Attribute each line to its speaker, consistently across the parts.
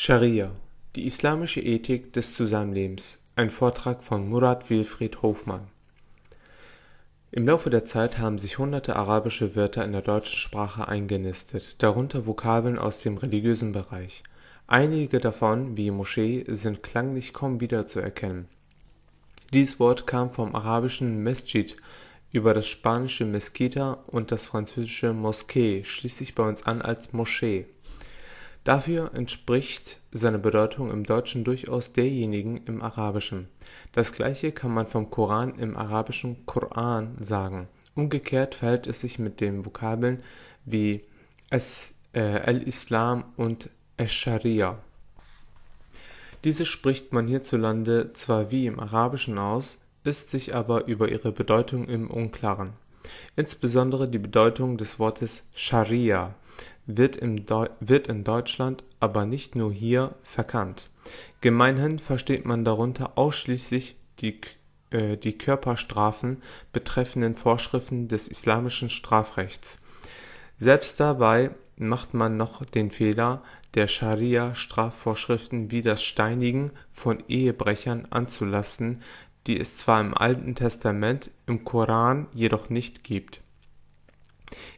Speaker 1: Scharia, die islamische Ethik des Zusammenlebens, ein Vortrag von Murat Wilfried Hofmann. Im Laufe der Zeit haben sich hunderte arabische Wörter in der deutschen Sprache eingenistet, darunter Vokabeln aus dem religiösen Bereich. Einige davon, wie Moschee, sind klanglich kaum wiederzuerkennen. Dieses Wort kam vom arabischen Mesjid über das spanische Mesquita und das französische Mosquée schließlich bei uns an als Moschee Dafür entspricht seine Bedeutung im Deutschen durchaus derjenigen im Arabischen. Das gleiche kann man vom Koran im Arabischen Koran sagen. Umgekehrt verhält es sich mit den Vokabeln wie es, el äh, islam und Es-Sharia. Diese spricht man hierzulande zwar wie im Arabischen aus, ist sich aber über ihre Bedeutung im Unklaren. Insbesondere die Bedeutung des Wortes Scharia wird, in Deutschland, aber nicht nur hier, verkannt. Gemeinhin versteht man darunter ausschließlich die, äh, die Körperstrafen betreffenden Vorschriften des islamischen Strafrechts. Selbst dabei macht man noch den Fehler, der Scharia-Strafvorschriften wie das Steinigen von Ehebrechern anzulassen, die es zwar im Alten Testament, im Koran jedoch nicht gibt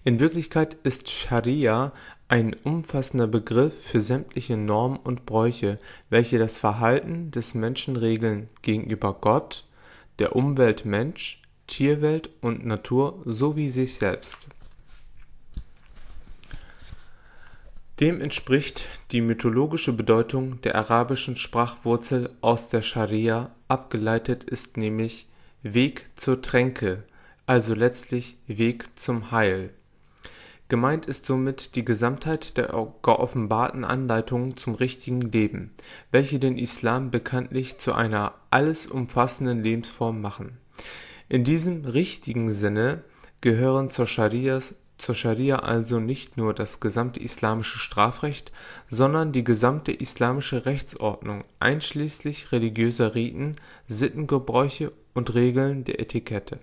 Speaker 1: in Wirklichkeit ist Scharia ein umfassender Begriff für sämtliche Normen und Bräuche, welche das Verhalten des Menschen regeln, gegenüber Gott, der Umwelt Mensch, Tierwelt und Natur sowie sich selbst. Dem entspricht die mythologische Bedeutung der arabischen Sprachwurzel aus der Scharia abgeleitet ist nämlich Weg zur Tränke also letztlich Weg zum Heil. Gemeint ist somit die Gesamtheit der geoffenbarten Anleitungen zum richtigen Leben, welche den Islam bekanntlich zu einer alles umfassenden Lebensform machen. In diesem richtigen Sinne gehören zur Scharia, zur Scharia also nicht nur das gesamte islamische Strafrecht, sondern die gesamte islamische Rechtsordnung einschließlich religiöser Riten, Sittengebräuche und Regeln der Etikette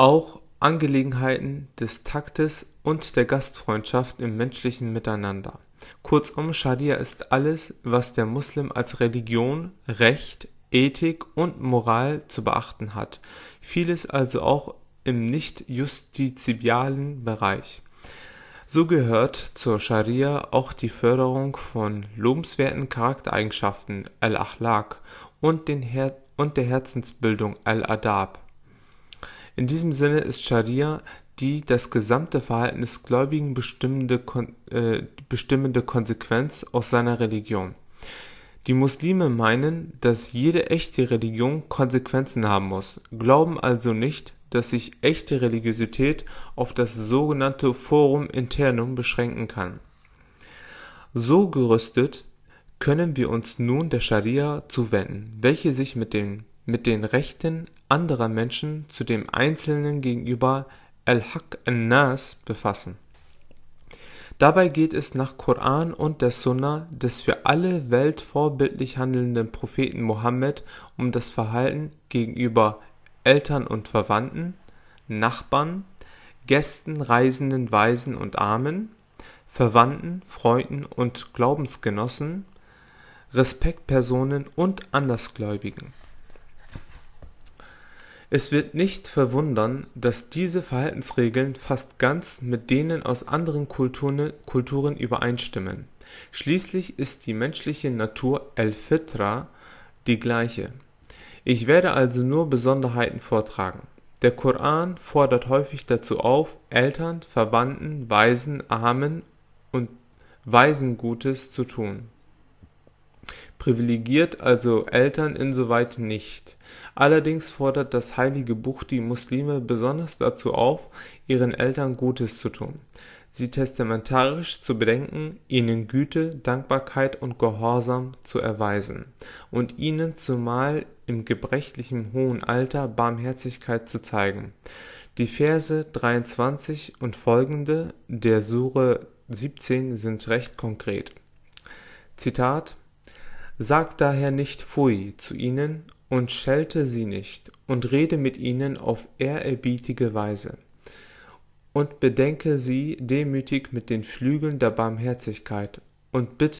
Speaker 1: auch Angelegenheiten des Taktes und der Gastfreundschaft im menschlichen Miteinander. Kurzum, Scharia ist alles, was der Muslim als Religion, Recht, Ethik und Moral zu beachten hat, vieles also auch im nicht justizialen Bereich. So gehört zur Scharia auch die Förderung von lobenswerten Charaktereigenschaften al-Akhlaq und, und der Herzensbildung al-Adab in diesem Sinne ist Scharia die das gesamte Verhalten des Gläubigen bestimmende, äh, bestimmende Konsequenz aus seiner Religion. Die Muslime meinen, dass jede echte Religion Konsequenzen haben muss, glauben also nicht, dass sich echte Religiosität auf das sogenannte Forum Internum beschränken kann. So gerüstet können wir uns nun der Scharia zuwenden, welche sich mit den, mit den Rechten anderer Menschen zu dem Einzelnen gegenüber al-Haqq al-Nas befassen. Dabei geht es nach Koran und der Sunna des für alle Welt vorbildlich handelnden Propheten Mohammed um das Verhalten gegenüber Eltern und Verwandten, Nachbarn, Gästen, Reisenden, Weisen und Armen, Verwandten, Freunden und Glaubensgenossen, Respektpersonen und Andersgläubigen es wird nicht verwundern, dass diese Verhaltensregeln fast ganz mit denen aus anderen Kulturen übereinstimmen. Schließlich ist die menschliche Natur el-Fitra die gleiche. Ich werde also nur Besonderheiten vortragen. Der Koran fordert häufig dazu auf, Eltern, Verwandten, Weisen, Armen und Waisen Gutes zu tun privilegiert also Eltern insoweit nicht. Allerdings fordert das Heilige Buch die Muslime besonders dazu auf, ihren Eltern Gutes zu tun, sie testamentarisch zu bedenken, ihnen Güte, Dankbarkeit und Gehorsam zu erweisen und ihnen zumal im gebrechlichen hohen Alter Barmherzigkeit zu zeigen. Die Verse 23 und folgende der Sure 17 sind recht konkret. Zitat Sag daher nicht Pfui zu ihnen und schelte sie nicht und rede mit ihnen auf ehrerbietige Weise. Und bedenke sie demütig mit den Flügeln der Barmherzigkeit und bitte